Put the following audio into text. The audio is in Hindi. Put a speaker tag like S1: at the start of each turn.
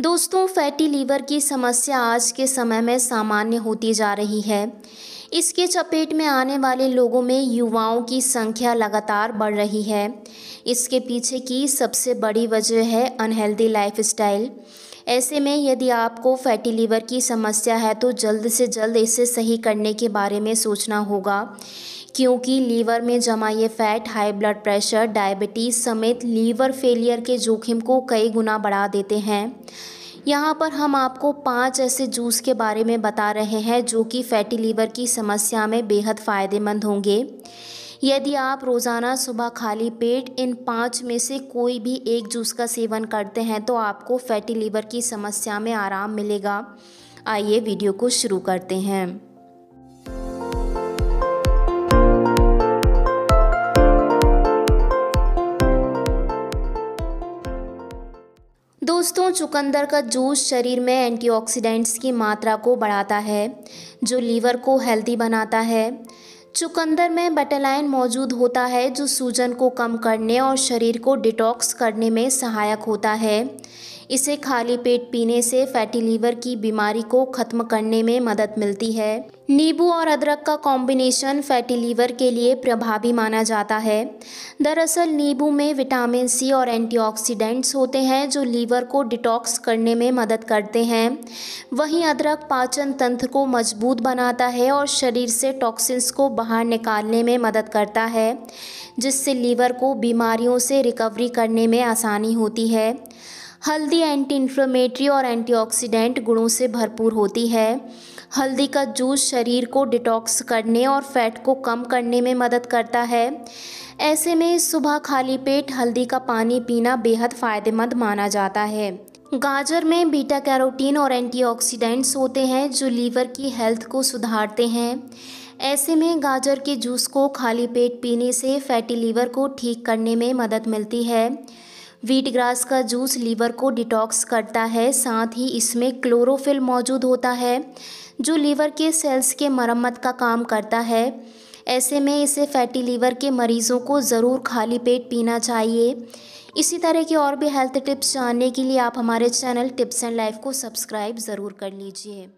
S1: दोस्तों फैटी लीवर की समस्या आज के समय में सामान्य होती जा रही है इसके चपेट में आने वाले लोगों में युवाओं की संख्या लगातार बढ़ रही है इसके पीछे की सबसे बड़ी वजह है अनहेल्दी लाइफस्टाइल ऐसे में यदि आपको फैटी लीवर की समस्या है तो जल्द से जल्द इसे सही करने के बारे में सोचना होगा क्योंकि लीवर में जमा ये fat high blood pressure diabetes समेत लीवर फेलियर के जोखिम को कई गुना बढ़ा देते हैं यहाँ पर हम आपको पांच ऐसे जूस के बारे में बता रहे हैं जो कि फैटी लीवर की समस्या में बेहद फ़ायदेमंद होंगे यदि आप रोज़ाना सुबह खाली पेट इन पांच में से कोई भी एक जूस का सेवन करते हैं तो आपको फैटी लीवर की समस्या में आराम मिलेगा आइए वीडियो को शुरू करते हैं दोस्तों चुकंदर का जूस शरीर में एंटीऑक्सीडेंट्स की मात्रा को बढ़ाता है जो लीवर को हेल्दी बनाता है चुकंदर में बटेलाइन मौजूद होता है जो सूजन को कम करने और शरीर को डिटॉक्स करने में सहायक होता है इसे खाली पेट पीने से फैटी लीवर की बीमारी को खत्म करने में मदद मिलती है नींबू और अदरक का कॉम्बिनेशन फैटी लीवर के लिए प्रभावी माना जाता है दरअसल नींबू में विटामिन सी और एंटीऑक्सीडेंट्स होते हैं जो लीवर को डिटॉक्स करने में मदद करते हैं वहीं अदरक पाचन तंत्र को मजबूत बनाता है और शरीर से टॉक्सिन्स को बाहर निकालने में मदद करता है जिससे लीवर को बीमारियों से रिकवरी करने में आसानी होती है हल्दी एंटी इन्फ्लोमेटरी और एंटीऑक्सीडेंट गुणों से भरपूर होती है हल्दी का जूस शरीर को डिटॉक्स करने और फैट को कम करने में मदद करता है ऐसे में सुबह खाली पेट हल्दी का पानी पीना बेहद फ़ायदेमंद माना जाता है गाजर में बीटा कैरोटीन और एंटीऑक्सीडेंट्स होते हैं जो लीवर की हेल्थ को सुधारते हैं ऐसे में गाजर के जूस को खाली पेट पीने से फैटी लीवर को ठीक करने में मदद मिलती है वीट ग्रास का जूस लीवर को डिटॉक्स करता है साथ ही इसमें क्लोरोफिल मौजूद होता है जो लीवर के सेल्स के मरम्मत का काम करता है ऐसे में इसे फैटी लीवर के मरीज़ों को ज़रूर खाली पेट पीना चाहिए इसी तरह की और भी हेल्थ टिप्स जानने के लिए आप हमारे चैनल टिप्स एंड लाइफ को सब्सक्राइब ज़रूर कर लीजिए